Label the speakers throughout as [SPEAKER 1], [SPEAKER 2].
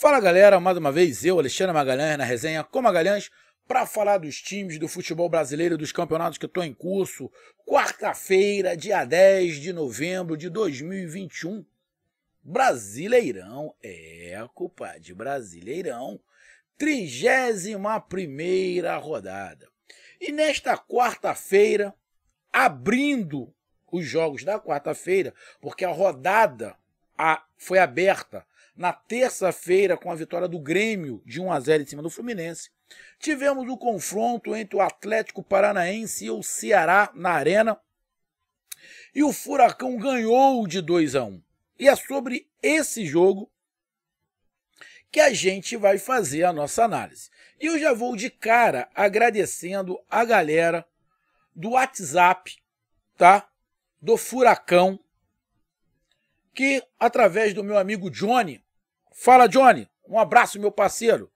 [SPEAKER 1] Fala galera, mais uma vez eu, Alexandre Magalhães, na resenha com Magalhães, para falar dos times do futebol brasileiro, dos campeonatos que estão em curso, quarta-feira, dia 10 de novembro de 2021. Brasileirão, é, culpa de Brasileirão, 31 rodada. E nesta quarta-feira, abrindo os jogos da quarta-feira, porque a rodada a, foi aberta na terça-feira com a vitória do Grêmio de 1 a 0 em cima do Fluminense. Tivemos o confronto entre o Atlético Paranaense e o Ceará na Arena. E o Furacão ganhou de 2 a 1. E é sobre esse jogo que a gente vai fazer a nossa análise. E eu já vou de cara agradecendo a galera do WhatsApp, tá? Do Furacão, que através do meu amigo Johnny Fala, Johnny. Um abraço, meu parceiro.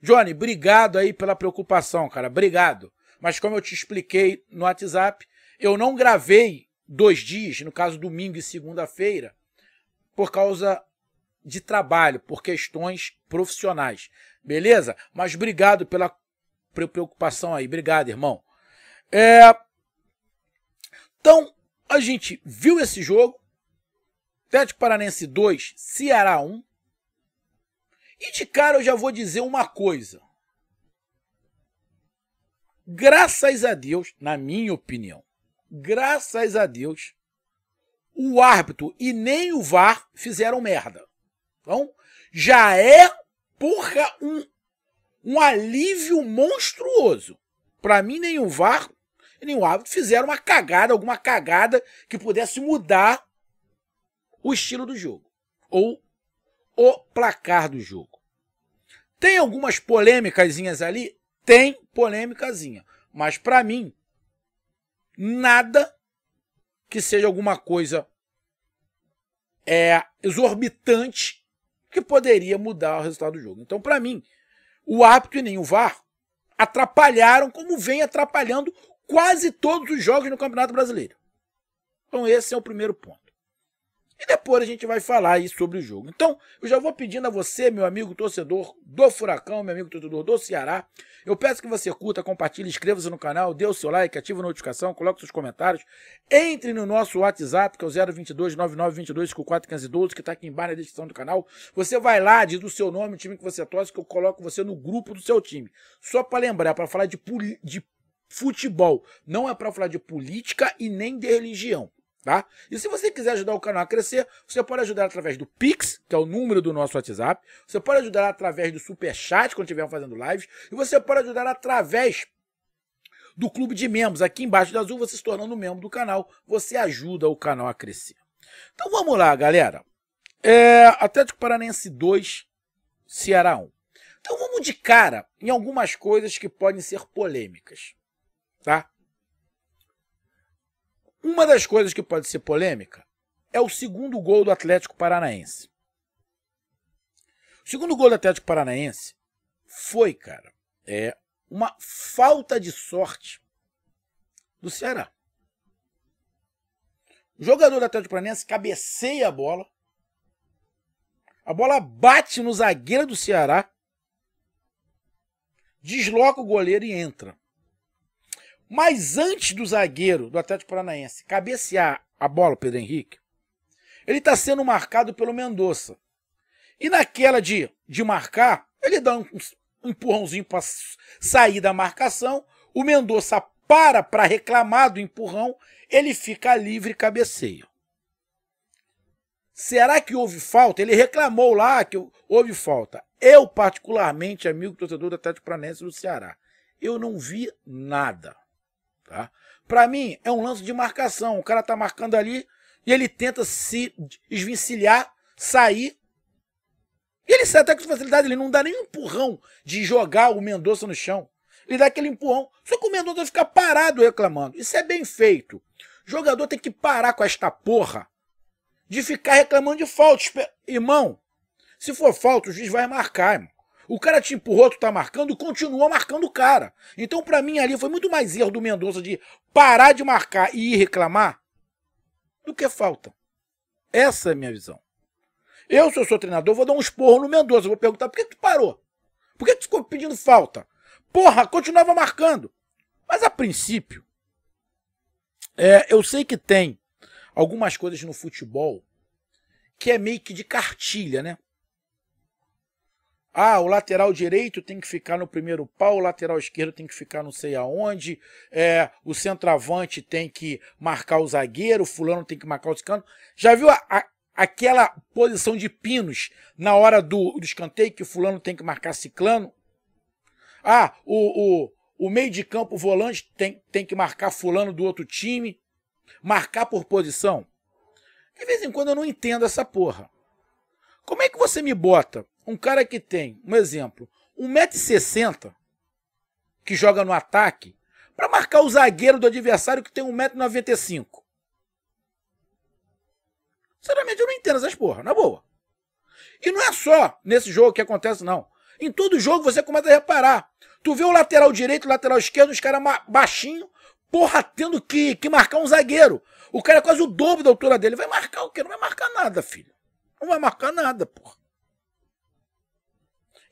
[SPEAKER 1] Johnny, obrigado aí pela preocupação, cara. Obrigado. Mas como eu te expliquei no WhatsApp, eu não gravei dois dias, no caso domingo e segunda-feira, por causa de trabalho, por questões profissionais. Beleza? Mas obrigado pela preocupação aí. Obrigado, irmão. É... Então, a gente viu esse jogo. Atlético Paranense 2, Ceará 1. E de cara eu já vou dizer uma coisa. Graças a Deus, na minha opinião, graças a Deus, o árbitro e nem o VAR fizeram merda. Então, já é, porra, um, um alívio monstruoso. Para mim, nem o VAR e nem o árbitro fizeram uma cagada, alguma cagada que pudesse mudar o estilo do jogo ou o placar do jogo. Tem algumas polêmicasinhas ali? Tem polêmicasinha. Mas para mim, nada que seja alguma coisa é, exorbitante que poderia mudar o resultado do jogo. Então, para mim, o árbitro e nem o VAR atrapalharam, como vem atrapalhando quase todos os jogos no Campeonato Brasileiro. Então, esse é o primeiro ponto. E depois a gente vai falar aí sobre o jogo. Então, eu já vou pedindo a você, meu amigo torcedor do Furacão, meu amigo torcedor do Ceará, eu peço que você curta, compartilhe, inscreva-se no canal, dê o seu like, ative a notificação, coloque seus comentários, entre no nosso WhatsApp, que é o 022 9922 que está aqui embaixo na descrição do canal. Você vai lá, diz o seu nome, o time que você torce, que eu coloco você no grupo do seu time. Só para lembrar, para falar de, de futebol, não é para falar de política e nem de religião. Tá? E se você quiser ajudar o canal a crescer, você pode ajudar através do Pix, que é o número do nosso WhatsApp. Você pode ajudar através do Super Chat quando estiver fazendo lives. E você pode ajudar através do clube de membros. Aqui embaixo do azul, você se tornando membro do canal, você ajuda o canal a crescer. Então vamos lá, galera. É, Atlético Paranense 2, Ceará 1. Então vamos de cara em algumas coisas que podem ser polêmicas. Tá? Uma das coisas que pode ser polêmica é o segundo gol do Atlético Paranaense. O segundo gol do Atlético Paranaense foi, cara, é uma falta de sorte do Ceará. O jogador do Atlético Paranaense cabeceia a bola. A bola bate no zagueiro do Ceará, desloca o goleiro e entra. Mas antes do zagueiro do Atlético Paranaense cabecear a bola, Pedro Henrique, ele está sendo marcado pelo Mendonça. E naquela de, de marcar, ele dá um, um empurrãozinho para sair da marcação. O Mendonça para para reclamar do empurrão, ele fica livre e cabeceia. Será que houve falta? Ele reclamou lá que houve falta. Eu, particularmente, amigo torcedor do Atlético Paranaense do Ceará, eu não vi nada. Tá? Para mim, é um lance de marcação. O cara tá marcando ali e ele tenta se desvencilhar, sair. E ele sai até com facilidade, ele não dá nem um empurrão de jogar o Mendonça no chão. Ele dá aquele empurrão. Só que o Mendonça fica parado reclamando. Isso é bem feito. O jogador tem que parar com esta porra de ficar reclamando de falta. Irmão, se for falta, o juiz vai marcar, irmão. O cara te empurrou, tu tá marcando, continua marcando o cara. Então, para mim, ali foi muito mais erro do Mendonça de parar de marcar e ir reclamar do que falta. Essa é a minha visão. Eu, se eu sou treinador, vou dar um esporro no Mendonça. Vou perguntar por que tu parou? Por que tu ficou pedindo falta? Porra, continuava marcando. Mas a princípio, é, eu sei que tem algumas coisas no futebol que é meio que de cartilha, né? Ah, o lateral direito tem que ficar no primeiro pau, o lateral esquerdo tem que ficar não sei aonde, é, o centroavante tem que marcar o zagueiro, o fulano tem que marcar o escanto. Já viu a, a, aquela posição de pinos na hora do, do escanteio que o fulano tem que marcar ciclano? Ah, o, o, o meio de campo, o volante tem, tem que marcar fulano do outro time, marcar por posição? De vez em quando eu não entendo essa porra. Como é que você me bota um cara que tem, um exemplo, 1,60m, que joga no ataque, para marcar o zagueiro do adversário que tem 1,95m. Sinceramente, eu não entendo essas porra, na boa. E não é só nesse jogo que acontece, não. Em todo jogo você começa a reparar. Tu vê o lateral direito, o lateral esquerdo, os caras baixinho, porra, tendo que, que marcar um zagueiro. O cara é quase o dobro da altura dele. Vai marcar o quê? Não vai marcar nada, filho. Não vai marcar nada, porra.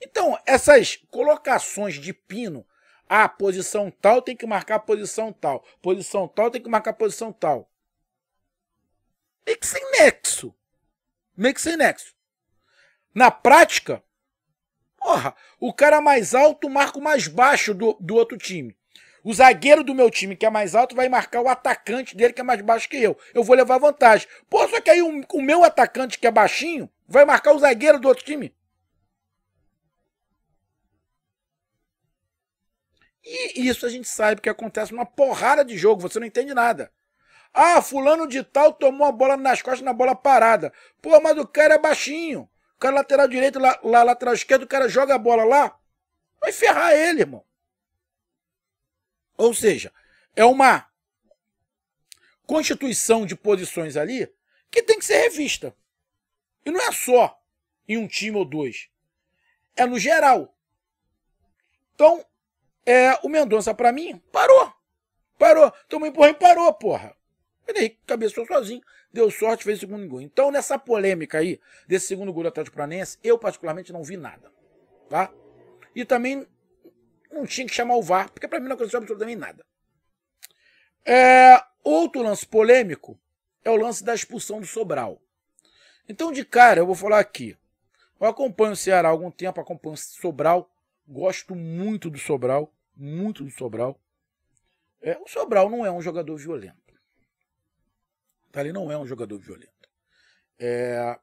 [SPEAKER 1] Então, essas colocações de pino, a ah, posição tal tem que marcar posição tal, posição tal tem que marcar posição tal. Meio que sem nexo. Meio que sem nexo. Na prática, porra, o cara mais alto marca o mais baixo do, do outro time. O zagueiro do meu time, que é mais alto, vai marcar o atacante dele, que é mais baixo que eu. Eu vou levar vantagem. Pô, só que aí o, o meu atacante, que é baixinho, vai marcar o zagueiro do outro time. E isso a gente sabe que acontece numa porrada de jogo, você não entende nada. Ah, fulano de tal tomou a bola nas costas na bola parada. Pô, mas o cara é baixinho. O cara é lateral direito, lá, lá lateral esquerdo, o cara joga a bola lá. Vai ferrar ele, irmão. Ou seja, é uma constituição de posições ali que tem que ser revista. E não é só em um time ou dois. É no geral. Então, é, o Mendonça, para mim, parou. Parou. Tomou empurrão e parou, porra. O Henrique cabeçou sozinho, deu sorte, fez o segundo gol. Então, nessa polêmica aí, desse segundo gol do Atlético Paranense, eu particularmente não vi nada. Tá? E também não tinha que chamar o VAR, porque para mim não aconteceu absolutamente nada. É, outro lance polêmico é o lance da expulsão do Sobral. Então, de cara, eu vou falar aqui. Eu acompanho o Ceará há algum tempo, acompanho o Sobral. Gosto muito do Sobral, muito do Sobral. É, o Sobral não é um jogador violento. Tá? Ele não é um jogador violento. É,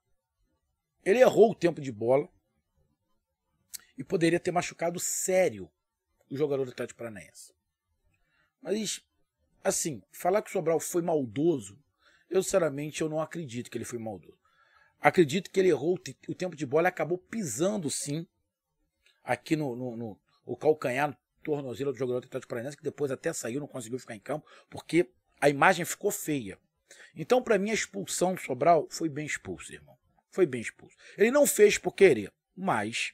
[SPEAKER 1] ele errou o tempo de bola e poderia ter machucado sério o jogador do Atlético Paranaense. Mas, assim, falar que o Sobral foi maldoso, eu sinceramente eu não acredito que ele foi maldoso. Acredito que ele errou o tempo de bola e acabou pisando sim aqui no, no, no o calcanhar, no tornozelo do jogador do Atlético Paranaense, que depois até saiu, não conseguiu ficar em campo, porque a imagem ficou feia. Então, para mim, a expulsão do Sobral foi bem expulso, irmão. Foi bem expulso. Ele não fez por querer, mas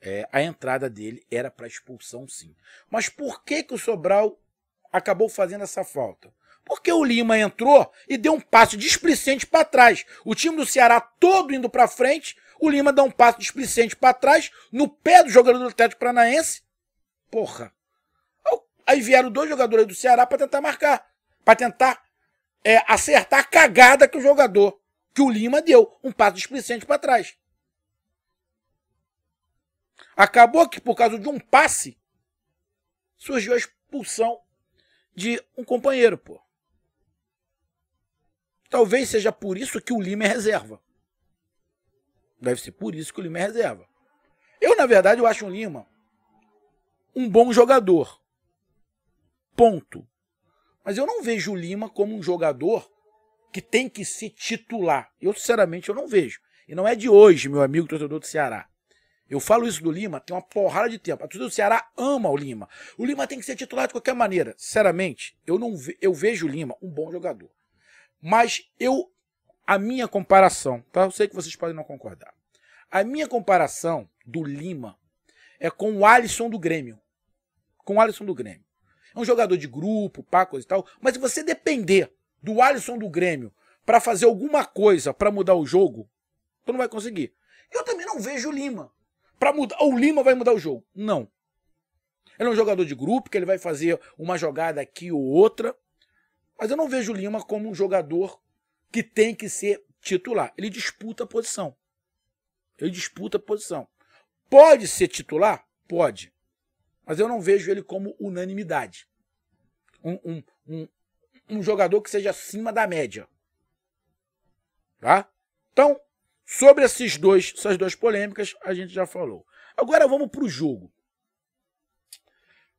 [SPEAKER 1] é, a entrada dele era para expulsão, sim. Mas por que, que o Sobral acabou fazendo essa falta? Porque o Lima entrou e deu um passo displicente para trás. O time do Ceará todo indo para frente o Lima dá um passo displicente para trás, no pé do jogador do Atlético Paranaense. Porra. Aí vieram dois jogadores do Ceará para tentar marcar, para tentar é, acertar a cagada que o jogador, que o Lima deu, um passo displicente para trás. Acabou que por causa de um passe surgiu a expulsão de um companheiro, pô. Talvez seja por isso que o Lima é reserva. Deve ser por isso que o Lima é reserva. Eu, na verdade, eu acho o Lima um bom jogador. Ponto. Mas eu não vejo o Lima como um jogador que tem que se titular. Eu, sinceramente, eu não vejo. E não é de hoje, meu amigo torcedor do Ceará. Eu falo isso do Lima, tem uma porrada de tempo. A torcida do Ceará ama o Lima. O Lima tem que ser titular de qualquer maneira. Sinceramente, eu não ve eu vejo o Lima um bom jogador. Mas eu a minha comparação, tá? Eu sei que vocês podem não concordar. A minha comparação do Lima é com o Alisson do Grêmio. Com o Alisson do Grêmio. É um jogador de grupo, pá, coisa e tal. Mas se você depender do Alisson do Grêmio para fazer alguma coisa para mudar o jogo, tu não vai conseguir. Eu também não vejo o Lima. Pra mudar, o Lima vai mudar o jogo. Não. Ele é um jogador de grupo, que ele vai fazer uma jogada aqui ou outra. Mas eu não vejo o Lima como um jogador que tem que ser titular. Ele disputa a posição. Ele disputa a posição. Pode ser titular? Pode. Mas eu não vejo ele como unanimidade. Um, um, um, um jogador que seja acima da média. Tá? Então, sobre esses dois, essas duas polêmicas, a gente já falou. Agora vamos para o jogo.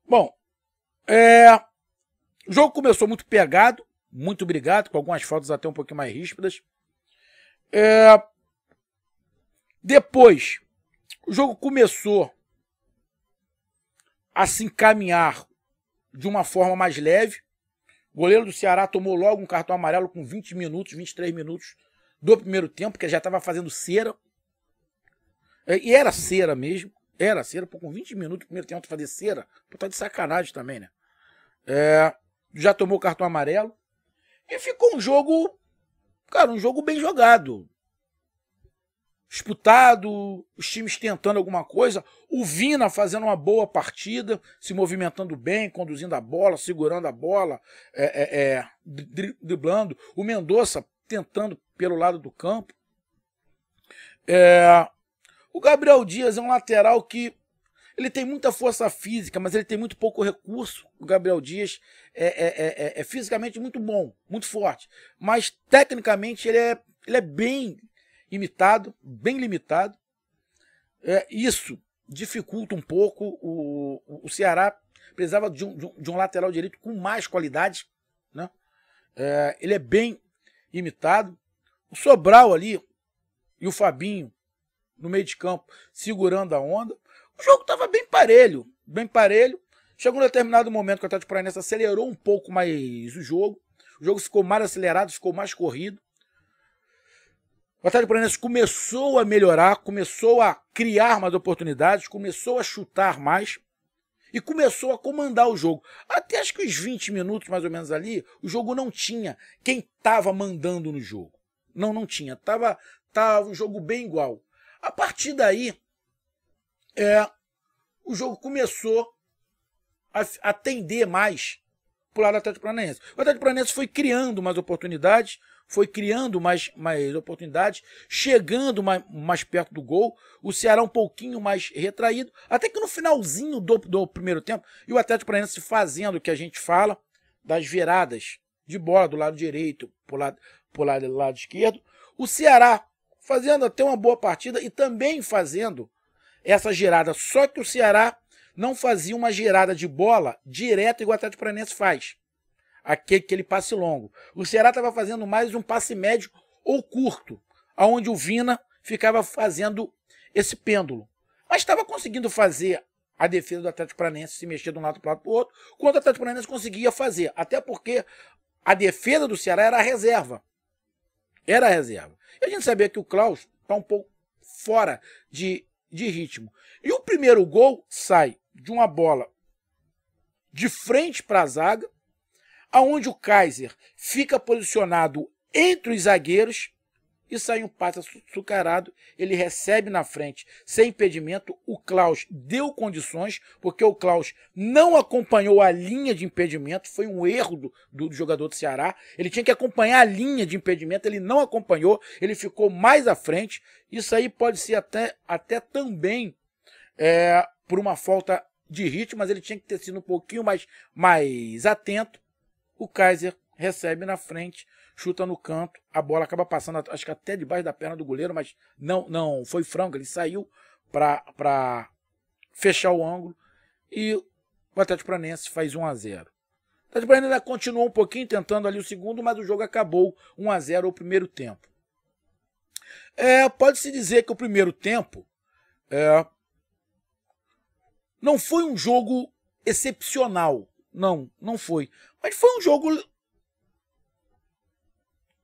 [SPEAKER 1] Bom, é, o jogo começou muito pegado, muito obrigado com algumas fotos até um pouquinho mais ríspidas. É, depois, o jogo começou a se encaminhar de uma forma mais leve. O goleiro do Ceará tomou logo um cartão amarelo com 20 minutos, 23 minutos do primeiro tempo, que já estava fazendo cera. É, e era cera mesmo. Era cera, pô, com 20 minutos do primeiro tempo fazer cera. Pô, tá de sacanagem também, né? É, já tomou cartão amarelo. E ficou um jogo. Cara, um jogo bem jogado disputado, os times tentando alguma coisa, o Vina fazendo uma boa partida, se movimentando bem, conduzindo a bola, segurando a bola, é, é, é, driblando, o Mendonça tentando pelo lado do campo. É, o Gabriel Dias é um lateral que ele tem muita força física, mas ele tem muito pouco recurso. O Gabriel Dias é, é, é, é, é fisicamente muito bom, muito forte. Mas tecnicamente ele é, ele é bem imitado, bem limitado. É, isso dificulta um pouco. O, o Ceará precisava de um, de um lateral direito com mais qualidade. Né? É, ele é bem imitado. O Sobral ali e o Fabinho no meio de campo segurando a onda. O jogo estava bem parelho, bem parelho. Chegou um determinado momento que o Atlético Paranaense acelerou um pouco mais o jogo. O jogo ficou mais acelerado, ficou mais corrido. O Atlético Paranaense começou a melhorar, começou a criar mais oportunidades, começou a chutar mais e começou a comandar o jogo. Até acho que os 20 minutos mais ou menos ali, o jogo não tinha quem estava mandando no jogo. Não, não tinha. Tava, tava um jogo bem igual. A partir daí, é, o jogo começou a, atender mais para o lado do Atlético Paranaense. O Atlético Paranaense foi criando mais oportunidades, foi criando mais, mais oportunidades, chegando mais, mais perto do gol, o Ceará um pouquinho mais retraído, até que no finalzinho do, do primeiro tempo, e o Atlético Paranaense fazendo o que a gente fala, das viradas de bola do lado direito para lado, pro lado, lado esquerdo, o Ceará fazendo até uma boa partida e também fazendo essa girada, só que o Ceará não fazia uma girada de bola direta igual o Atlético Paranaense faz aquele passe longo. O Ceará estava fazendo mais um passe médio ou curto, aonde o Vina ficava fazendo esse pêndulo. Mas estava conseguindo fazer a defesa do Atlético Paranaense se mexer de um lado para o outro, quando o Atlético Paranaense conseguia fazer. Até porque a defesa do Ceará era a reserva. Era a reserva. E a gente sabia que o Klaus está um pouco fora de, de ritmo. E o primeiro gol sai de uma bola de frente para a zaga, aonde o Kaiser fica posicionado entre os zagueiros e sai um passe açucarado, ele recebe na frente, sem impedimento, o Klaus deu condições, porque o Klaus não acompanhou a linha de impedimento, foi um erro do, do, jogador do Ceará, ele tinha que acompanhar a linha de impedimento, ele não acompanhou, ele ficou mais à frente, isso aí pode ser até, até também é, por uma falta de ritmo, mas ele tinha que ter sido um pouquinho mais, mais atento, o Kaiser recebe na frente, chuta no canto, a bola acaba passando, acho que até debaixo da perna do goleiro, mas não, não foi frango, ele saiu para fechar o ângulo e o Atlético Paranense faz 1 a 0. O Atlético Paranense ainda continuou um pouquinho tentando ali o segundo, mas o jogo acabou 1 a 0 o primeiro tempo. É, Pode-se dizer que o primeiro tempo é, não foi um jogo excepcional não, não foi. Mas foi um jogo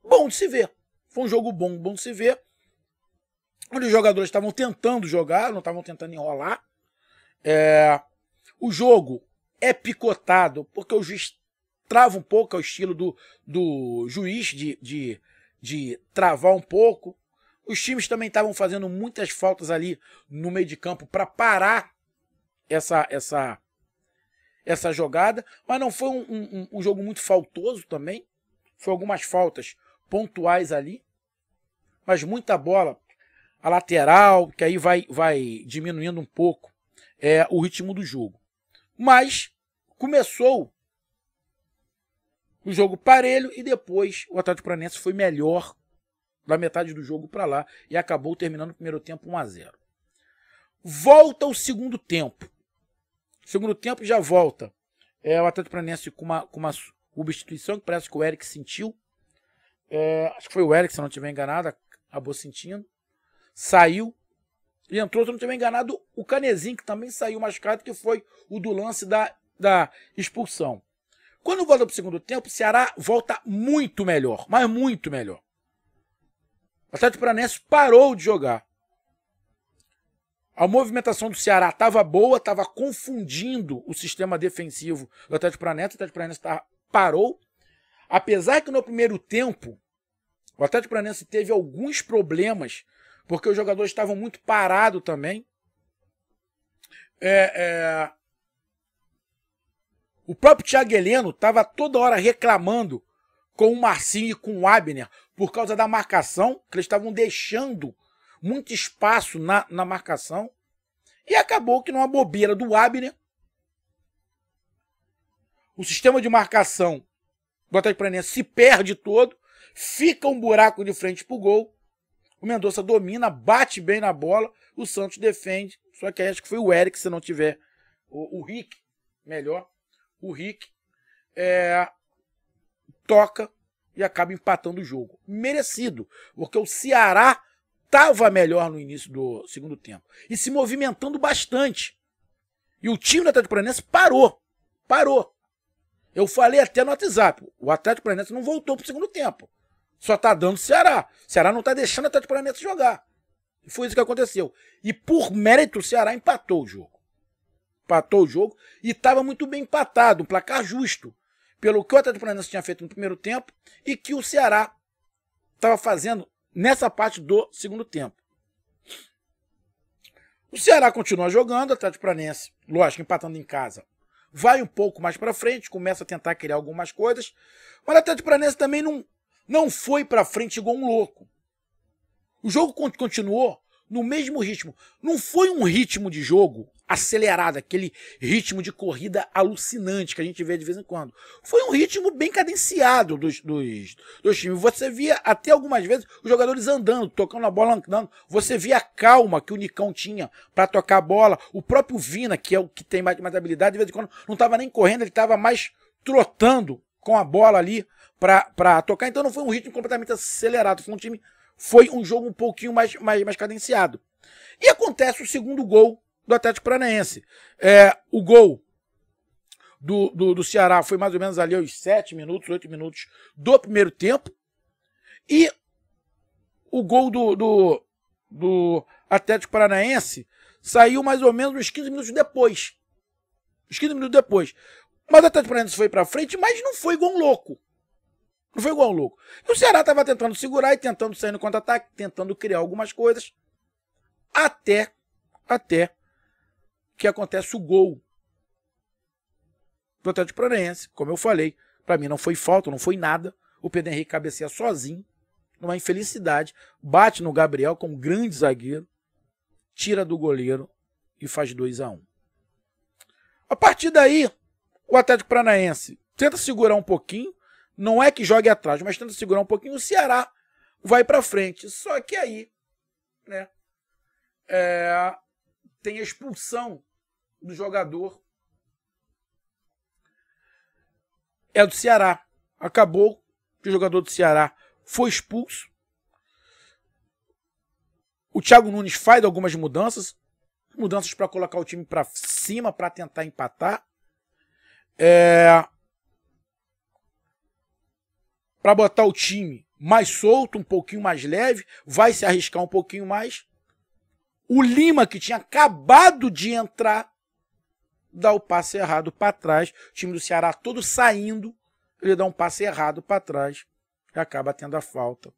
[SPEAKER 1] bom de se ver. Foi um jogo bom, bom de se ver. Onde os jogadores estavam tentando jogar, não estavam tentando enrolar. É... O jogo é picotado, porque o juiz trava um pouco, é o estilo do, do juiz de, de, de travar um pouco. Os times também estavam fazendo muitas faltas ali no meio de campo para parar essa, essa essa jogada, mas não foi um, um, um jogo muito faltoso também. Foi algumas faltas pontuais ali, mas muita bola. A lateral, que aí vai, vai diminuindo um pouco é, o ritmo do jogo. Mas começou o jogo parelho e depois o Atlético Paranaense foi melhor da metade do jogo para lá e acabou terminando o primeiro tempo 1 a 0. Volta o segundo tempo. Segundo tempo já volta. É, o Atlético Paranaense com uma, com uma substituição que parece que o Eric sentiu. É, acho que foi o Eric, se não estiver enganado, acabou sentindo. Saiu. E entrou, se não estiver enganado, o Canezinho, que também saiu machucado, que foi o do lance da, da expulsão. Quando volta para o segundo tempo, o Ceará volta muito melhor, mas muito melhor. O Atlético Paranaense parou de jogar. A movimentação do Ceará estava boa, estava confundindo o sistema defensivo do Atlético Paranaense. O Atlético Paranaense tá, parou. Apesar que no primeiro tempo, o Atlético Paranaense teve alguns problemas, porque os jogadores estavam muito parados também. É, é... O próprio Thiago Heleno estava toda hora reclamando com o Marcinho e com o Abner por causa da marcação, que eles estavam deixando muito espaço na, na marcação. E acabou que numa bobeira do Abner, o sistema de marcação do Atlético Paranaense se perde todo, fica um buraco de frente pro gol. O Mendonça domina, bate bem na bola, o Santos defende. Só que acho que foi o Eric, se não tiver. O, o Rick, melhor. O Rick é, toca e acaba empatando o jogo. Merecido, porque o Ceará estava melhor no início do segundo tempo e se movimentando bastante. E o time do Atlético Paranaense parou. Parou. Eu falei até no WhatsApp, o Atlético Paranaense não voltou pro segundo tempo. Só tá dando Ceará. O Ceará não tá deixando o Atlético Paranaense jogar. E foi isso que aconteceu. E por mérito o Ceará empatou o jogo. Empatou o jogo e estava muito bem empatado, um placar justo, pelo que o Atlético Paranaense tinha feito no primeiro tempo e que o Ceará estava fazendo nessa parte do segundo tempo. O Ceará continua jogando, atrás de Paranense, lógico, empatando em casa. Vai um pouco mais para frente, começa a tentar criar algumas coisas, mas o de Paranense também não, não foi para frente igual um louco. O jogo continuou no mesmo ritmo. Não foi um ritmo de jogo acelerado, aquele ritmo de corrida alucinante que a gente vê de vez em quando. Foi um ritmo bem cadenciado dos, dos, dos times. Você via até algumas vezes os jogadores andando, tocando a bola, andando. Você via a calma que o Nicão tinha para tocar a bola. O próprio Vina, que é o que tem mais, mais habilidade, de vez em quando não estava nem correndo, ele estava mais trotando com a bola ali para tocar. Então não foi um ritmo completamente acelerado. Foi um time. Foi um jogo um pouquinho mais, mais, mais cadenciado. E acontece o segundo gol do Atlético Paranaense. É, o gol do, do, do Ceará foi mais ou menos ali aos 7 minutos, 8 minutos do primeiro tempo. E o gol do, do, do Atlético Paranaense saiu mais ou menos uns 15 minutos depois. Uns 15 minutos depois. Mas o Atlético Paranaense foi para frente, mas não foi igual um louco. Não foi igual um louco. E o Ceará estava tentando segurar e tentando sair no contra-ataque, tentando criar algumas coisas. Até, até que acontece o gol do Atlético Paranaense. Como eu falei, para mim não foi falta, não foi nada. O Pedro Henrique cabeceia sozinho, numa infelicidade, bate no Gabriel como grande zagueiro, tira do goleiro e faz 2 a 1 um. A partir daí, o Atlético Paranaense tenta segurar um pouquinho, não é que jogue atrás, mas tenta segurar um pouquinho, o Ceará vai para frente. Só que aí, né, é, tem a expulsão do jogador é do Ceará. Acabou que o jogador do Ceará foi expulso. O Thiago Nunes faz algumas mudanças, mudanças para colocar o time para cima, para tentar empatar. É... Para botar o time mais solto, um pouquinho mais leve, vai se arriscar um pouquinho mais. O Lima, que tinha acabado de entrar, dá o passe errado para trás. O time do Ceará todo saindo, ele dá um passe errado para trás e acaba tendo a falta.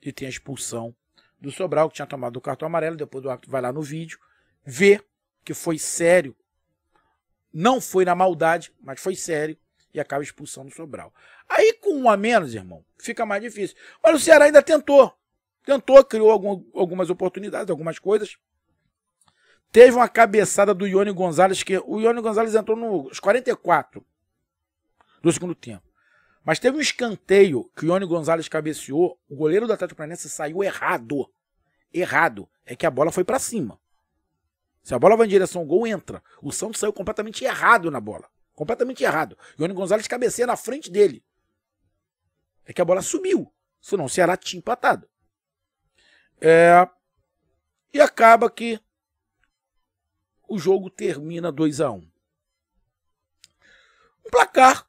[SPEAKER 1] E tem a expulsão do Sobral, que tinha tomado o cartão amarelo. Depois do árbitro vai lá no vídeo, vê que foi sério. Não foi na maldade, mas foi sério e acaba expulsando o Sobral. Aí com um a menos, irmão, fica mais difícil. Mas o Ceará ainda tentou. Tentou, criou algum, algumas oportunidades, algumas coisas. Teve uma cabeçada do Ione Gonzalez, que o Ione Gonzalez entrou nos 44 do segundo tempo. Mas teve um escanteio que o Ione Gonzalez cabeceou, o goleiro do Atlético Paranaense saiu errado. Errado. É que a bola foi para cima. Se a bola vai em direção ao gol, entra. O Santos saiu completamente errado na bola. Completamente errado. Ione Gonzalez cabeceia na frente dele. É que a bola subiu. Senão o Ceará tinha empatado. É... E acaba que o jogo termina 2 a 1 um. um placar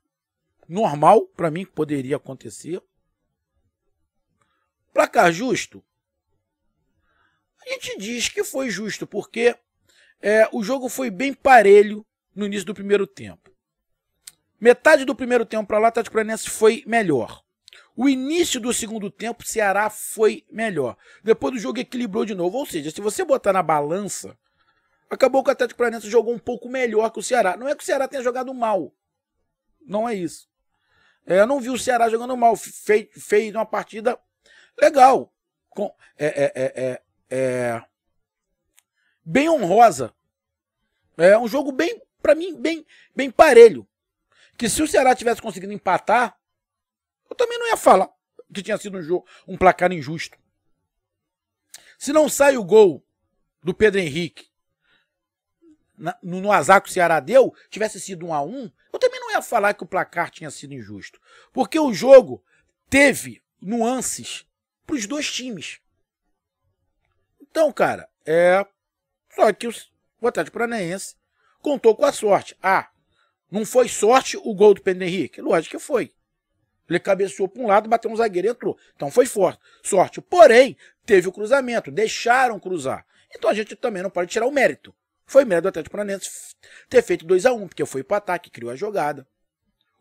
[SPEAKER 1] normal, para mim, que poderia acontecer. Placar justo? A gente diz que foi justo, porque é, o jogo foi bem parelho no início do primeiro tempo. Metade do primeiro tempo para lá, Tati Planense foi melhor. O início do segundo tempo, Ceará foi melhor. Depois do jogo equilibrou de novo. Ou seja, se você botar na balança Acabou que o Atlético Paranaense jogou um pouco melhor que o Ceará. Não é que o Ceará tenha jogado mal. Não é isso. É, eu não vi o Ceará jogando mal. Fez, fez uma partida legal. Com, é é, é, é, é, bem honrosa. É um jogo bem, para mim, bem, bem parelho. Que se o Ceará tivesse conseguido empatar, eu também não ia falar que tinha sido um, jogo, um placar injusto. Se não sai o gol do Pedro Henrique no, no azar que o Ceará deu, tivesse sido um a um eu também não ia falar que o placar tinha sido injusto. Porque o jogo teve nuances para os dois times. Então, cara, é. Só que o, o Atlético Paranaense contou com a sorte. Ah, não foi sorte o gol do Pedro Henrique? Lógico que foi. Ele cabeçou para um lado, bateu um zagueiro e entrou. Então foi forte. Sorte. Porém, teve o cruzamento, deixaram cruzar. Então a gente também não pode tirar o mérito. Foi mérito do Atlético Paranaense ter feito 2 a 1 um, porque foi para o ataque, criou a jogada.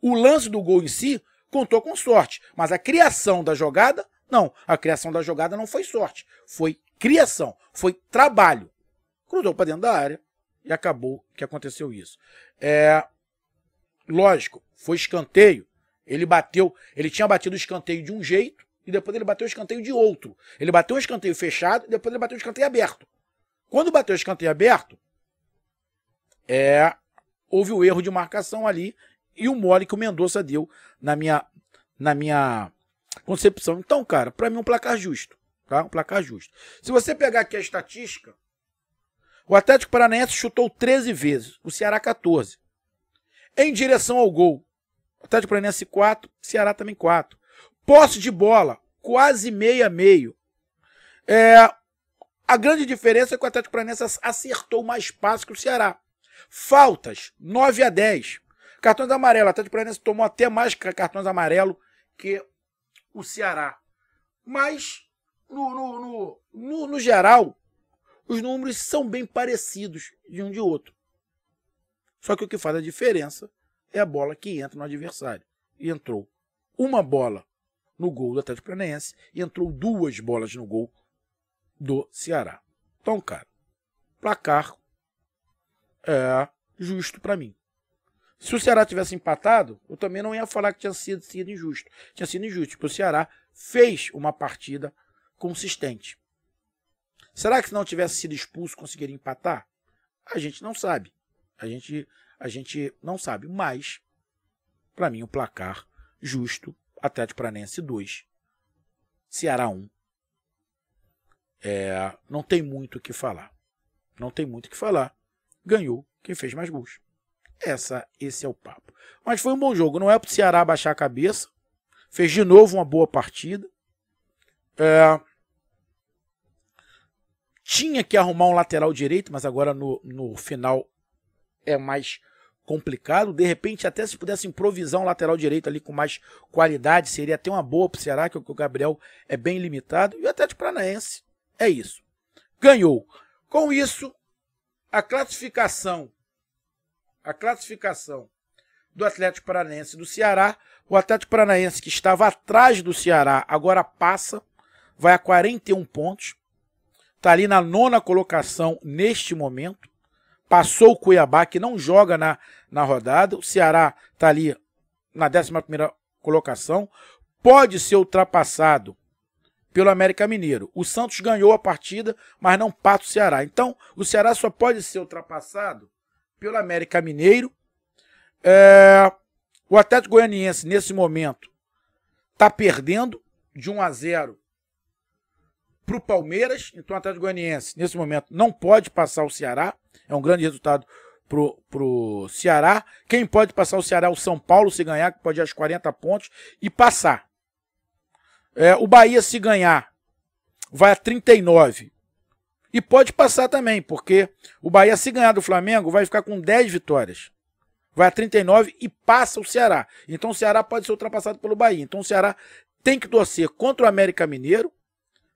[SPEAKER 1] O lance do gol em si contou com sorte, mas a criação da jogada, não. A criação da jogada não foi sorte, foi criação, foi trabalho. Cruzou para dentro da área e acabou que aconteceu isso. É, lógico, foi escanteio. Ele bateu, ele tinha batido o escanteio de um jeito e depois ele bateu o escanteio de outro. Ele bateu um escanteio fechado e depois ele bateu o escanteio aberto. Quando bateu o escanteio aberto, é, houve o erro de marcação ali e o mole que o Mendonça deu na minha, na minha concepção. Então, cara, para mim é um placar justo. Tá? Um placar justo. Se você pegar aqui a estatística, o Atlético Paranaense chutou 13 vezes, o Ceará 14. Em direção ao gol, o Atlético Paranaense 4, Ceará também 4. Posse de bola, quase meia meio. É, a grande diferença é que o Atlético Paranaense acertou mais passos que o Ceará. Faltas, 9 a 10. Cartões amarelos. O Atlético Paranaense tomou até mais cartões amarelos que o Ceará. Mas, no, no, no, no, no geral, os números são bem parecidos de um de outro. Só que o que faz a diferença é a bola que entra no adversário. E entrou uma bola no gol do Atlético Paranaense e entrou duas bolas no gol do Ceará. Então, cara, placar é justo para mim. Se o Ceará tivesse empatado, eu também não ia falar que tinha sido, sido injusto. Tinha sido injusto, porque o Ceará fez uma partida consistente. Será que se não tivesse sido expulso, conseguiria empatar? A gente não sabe. A gente, a gente não sabe. Mas, para mim, o placar justo, Atlético Paranense 2, Ceará 1. É, não tem muito o que falar. Não tem muito o que falar ganhou quem fez mais gols. Essa, esse é o papo. Mas foi um bom jogo. Não é para o Ceará baixar a cabeça. Fez de novo uma boa partida. É... Tinha que arrumar um lateral direito, mas agora no, no final é mais complicado. De repente, até se pudesse improvisar um lateral direito ali com mais qualidade, seria até uma boa para o Ceará, que o Gabriel é bem limitado. E o Atlético Paranaense é isso. Ganhou. Com isso, a classificação, a classificação do Atlético Paranaense do Ceará, o Atlético Paranaense que estava atrás do Ceará agora passa, vai a 41 pontos, está ali na nona colocação neste momento, passou o Cuiabá que não joga na, na rodada, o Ceará está ali na 11 primeira colocação, pode ser ultrapassado pelo América Mineiro. O Santos ganhou a partida, mas não pata o Ceará. Então, o Ceará só pode ser ultrapassado pelo América Mineiro. É... O Atlético Goianiense, nesse momento, está perdendo de 1 a 0 para o Palmeiras. Então, o Atlético Goianiense, nesse momento, não pode passar o Ceará. É um grande resultado pro, pro Ceará. Quem pode passar o Ceará é o São Paulo, se ganhar, que pode ir aos 40 pontos e passar. É, o Bahia, se ganhar, vai a 39. E pode passar também, porque o Bahia, se ganhar do Flamengo, vai ficar com 10 vitórias. Vai a 39 e passa o Ceará. Então o Ceará pode ser ultrapassado pelo Bahia. Então o Ceará tem que torcer contra o América Mineiro,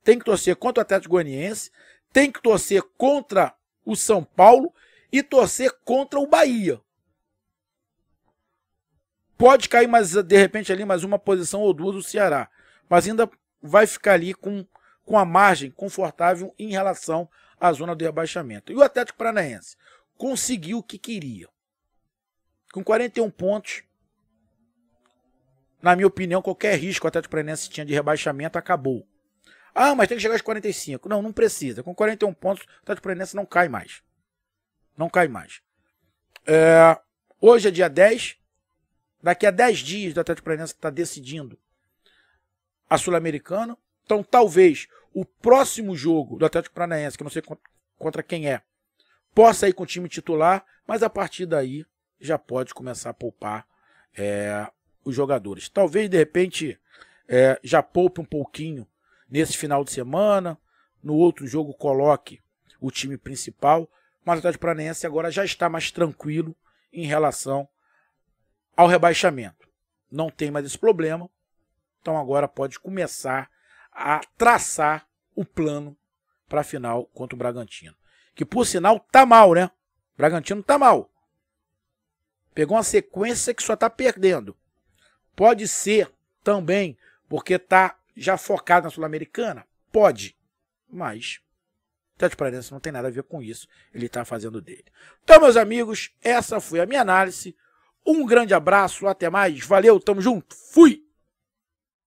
[SPEAKER 1] tem que torcer contra o Atlético Goianiense, tem que torcer contra o São Paulo e torcer contra o Bahia. Pode cair mais, de repente, ali mais uma posição ou duas do Ceará mas ainda vai ficar ali com, com a margem confortável em relação à zona do rebaixamento. E o Atlético Paranaense conseguiu o que queria. Com 41 pontos, na minha opinião, qualquer risco que o Atlético Paranaense tinha de rebaixamento acabou. Ah, mas tem que chegar aos 45. Não, não precisa. Com 41 pontos, o Atlético Paranaense não cai mais. Não cai mais. É, hoje é dia 10. Daqui a 10 dias, o Atlético Paranaense está decidindo a Sul-Americana. Então, talvez o próximo jogo do Atlético Paranaense, que eu não sei contra quem é, possa ir com o time titular, mas a partir daí já pode começar a poupar é, os jogadores. Talvez, de repente, é, já poupe um pouquinho nesse final de semana, no outro jogo coloque o time principal, mas o Atlético Paranaense agora já está mais tranquilo em relação ao rebaixamento. Não tem mais esse problema, então agora pode começar a traçar o plano para a final contra o Bragantino. Que por sinal tá mal, né? O Bragantino tá mal. Pegou uma sequência que só tá perdendo. Pode ser também porque tá já focado na Sul-Americana? Pode. Mas Tete Atlético não tem nada a ver com isso. Ele está fazendo dele. Então, meus amigos, essa foi a minha análise. Um grande abraço, até mais. Valeu, tamo junto. Fui!